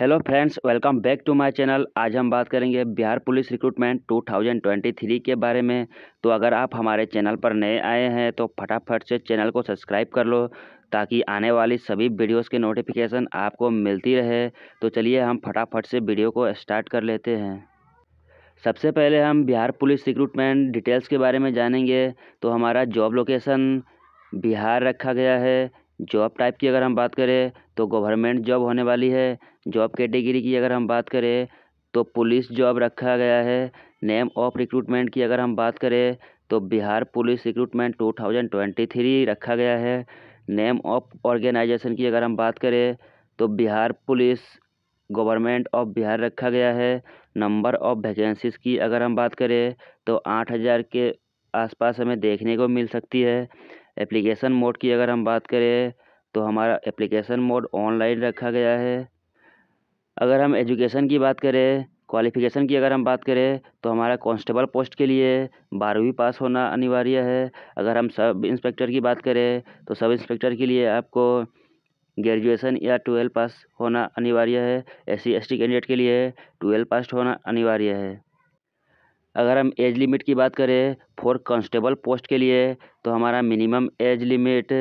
hello friends welcome back to my channel आज हम बात करेंगे बिहार पुलिस रिक्रूटमेंट 2023 के बारे में तो अगर आप हमारे चैनल पर नए आए हैं तो फटाफट से चैनल को सब्सक्राइब कर लो ताकि आने वाली सभी वीडियोस के नोटिफिकेशन आपको मिलती रहे तो चलिए हम फटाफट से वीडियो को स्टार्ट कर लेते हैं सबसे पहले हम बिहार पुलिस रिक्रूटमेंट डिटेल्स के बारे में जानेंगे तो हमारा जॉब लोकेसन बिहार रखा गया है जॉब टाइप की अगर हम बात करें तो गवर्नमेंट जॉब होने वाली है जॉब कैटेगरी की अगर हम बात करें तो पुलिस जॉब रखा गया है नेम ऑफ रिक्रूटमेंट की अगर हम बात करें तो Bihar police recruitment two thousand twenty three रखा गया है नेम ऑफ ऑर्गेनाइजेशन की अगर हम बात करें तो Bihar police government of Bihar रखा गया है नंबर ऑफ वैकेंसीज की अगर हम बात करें तो आठ हज़ार के आसपास हमें देखने को मिल सकती है एप्लीकेशन मोड की अगर हम बात करें तो हमारा एप्लीकेशन मोड ऑनलाइन रखा गया है अगर हम एजुकेशन की बात करें क्वालिफ़िकेशन की अगर हम बात करें तो हमारा कांस्टेबल पोस्ट के लिए बारहवीं पास होना अनिवार्य है अगर हम सब इंस्पेक्टर की बात करें तो सब इंस्पेक्टर के लिए आपको ग्रेजुएशन या ट्वेल्व पास होना अनिवार्य है S C S T candidate के लिए ट्वेल्व पास होना अनिवार्य है अगर हम एज लिमिट की बात करें फॉर कांस्टेबल पोस्ट के लिए तो हमारा मिनिमम एज लिमिट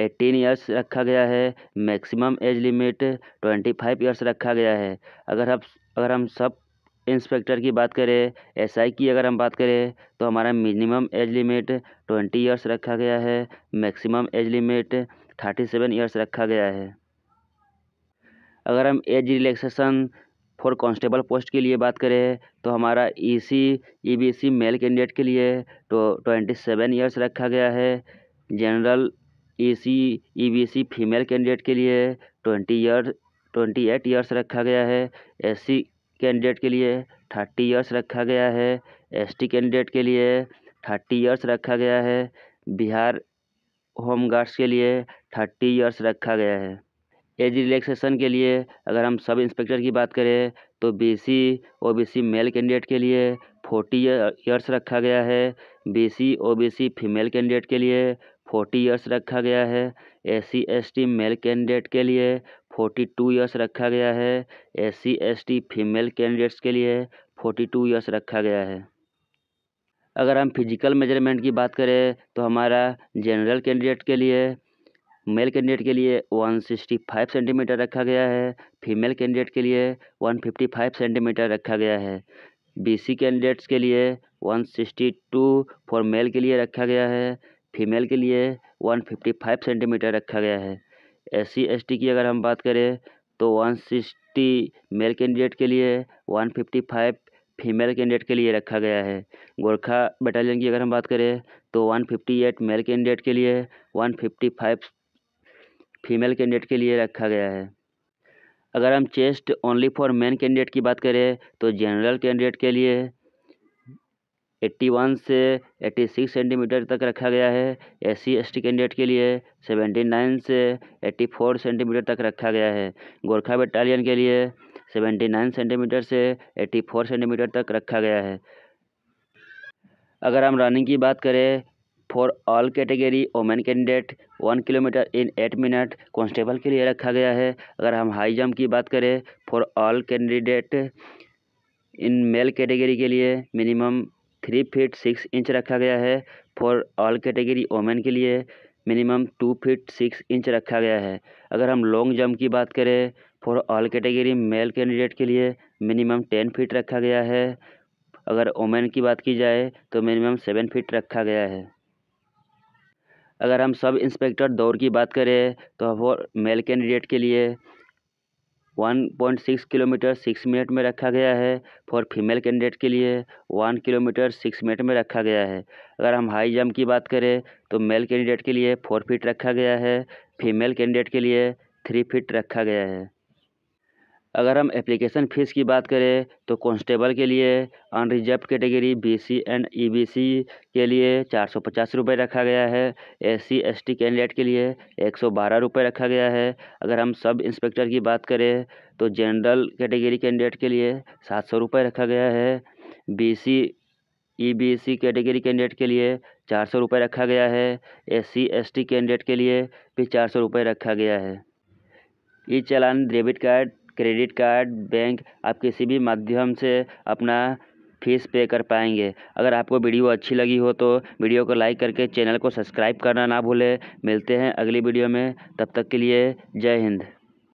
18 इयर्स रखा गया है मैक्सिमम एज लिमिट 25 इयर्स रखा गया है अगर हम अगर हम सब इंस्पेक्टर की बात करें एसआई की अगर हम बात करें तो हमारा मिनिमम एज लिमिट 20 इयर्स रखा गया है मैक्सिमम एज लिमिट 37 इयर्स रखा गया है अगर हम age relaxation for constable post के लिए बात करें तो हमारा ईसी ईबीसी मेल कैंडिडेट के लिए तो ट्वेंटी सेवन ईयर्स रखा गया है general EC EBC female candidate के लिए twenty year twenty eight years रखा गया है एससी कैंडिडेट के लिए थर्टी ईयर्स रखा गया है एसटी कैंडिडेट के लिए थर्टी ईयर्स रखा गया है बिहार होम गार्ड्स के लिए थर्टी ईयर्स रखा गया है एज रिलैक्सेशन के लिए अगर हम सब इंस्पेक्टर की बात करें तो बीसी ओबीसी मेल कैंडिडेट के लिए फोर्टी ईयर्स रखा गया है बीसी ओबीसी फीमेल कैंडिडेट के लिए फोर्टी ईयर्स रखा गया है एससी एसटी मेल कैंडिडेट के लिए फोर्टी टू ईयर्स रखा गया है एससी एसटी फीमेल कैंडिडेट्स के लिए फोर्टी टू ईयर्स रखा गया है अगर हम फिजिकल मेजरमेंट की बात करें तो हमारा जनरल कैंडिडेट के लिए मेल कैंडिडेट के लिए 165 सेंटीमीटर रखा गया है फीमेल कैंडिडेट के लिए 155 सेंटीमीटर रखा गया है बीसी कैंडिडेट्स के लिए 162 फॉर मेल के लिए रखा गया है फीमेल के लिए 155 सेंटीमीटर रखा गया है एस सी की अगर हम बात करें तो 160 मेल कैंडिडेट के लिए 155 फीमेल कैंडिडेट के लिए रखा गया है गोरखा बटालियन की अगर हम बात करें तो 158 मेल कैंडिडेट के लिए 155 फीमेल कैंडिडेट के लिए रखा गया है अगर हम chest only for men candidate की बात करें तो जनरल कैंडिडेट के लिए 81 से 86 सेंटीमीटर तक रखा गया है S C S T candidate के लिए 79 से 84 सेंटीमीटर तक रखा गया है गोरखा बटालियन के लिए 79 सेंटीमीटर से 84 सेंटीमीटर तक रखा गया है अगर हम रनिंग की बात करें for all category women candidate one kilometre in eight minute constable के लिए रखा गया है अगर हम हाई जंप की बात करें for all candidate in male category के लिए minimum three feet six inch रखा गया है फॉर ऑल कैटेगरी ओमेन के लिए minimum two feet six inch रखा गया है अगर हम लॉन्ग जंप की बात करें for all category male candidate के लिए मिनिमम टेन फीट रखा गया है अगर ओमेन की बात की जाए तो मिनिमम सेवन फीट रखा गया है अगर हम सब इंस्पेक्टर दौड़ की बात करें तो वो मेल कैंडिडेट के लिए one point six kilometre six minute में रखा गया है फॉर फीमेल कैंडिडेट के लिए वन किलोमीटर सिक्स मिनट में रखा गया है अगर हम हाई जंप की बात करें तो मेल कैंडिडेट के लिए फोर फीट रखा गया है फीमेल कैंडिडेट के लिए थ्री फीट रखा गया है अगर हम एप्लीकेशन फ़ीस की बात करें तो कांस्टेबल के लिए unreserved category BC and EBC के लिए चार सौ पचास रुपये रखा गया है एससी एसटी कैंडिडेट के लिए एक सौ बारह रुपये रखा गया है अगर हम सब इंस्पेक्टर की बात करें तो जनरल कैटेगरी कैंडिडेट के लिए सात सौ रुपये रखा गया है बी सी कैटेगरी कैंडिडेट के लिए चार सौ रुपये रखा गया है एस टी कैंडिडेट के लिए भी चार सौ रुपये रखा गया है ई चालान debit card credit card bank आप किसी भी माध्यम से अपना फीस पे कर पाएंगे अगर आपको वीडियो अच्छी लगी हो तो वीडियो को लाइक करके चैनल को सब्सक्राइब करना ना भूलें मिलते हैं अगली वीडियो में तब तक के लिए जय हिंद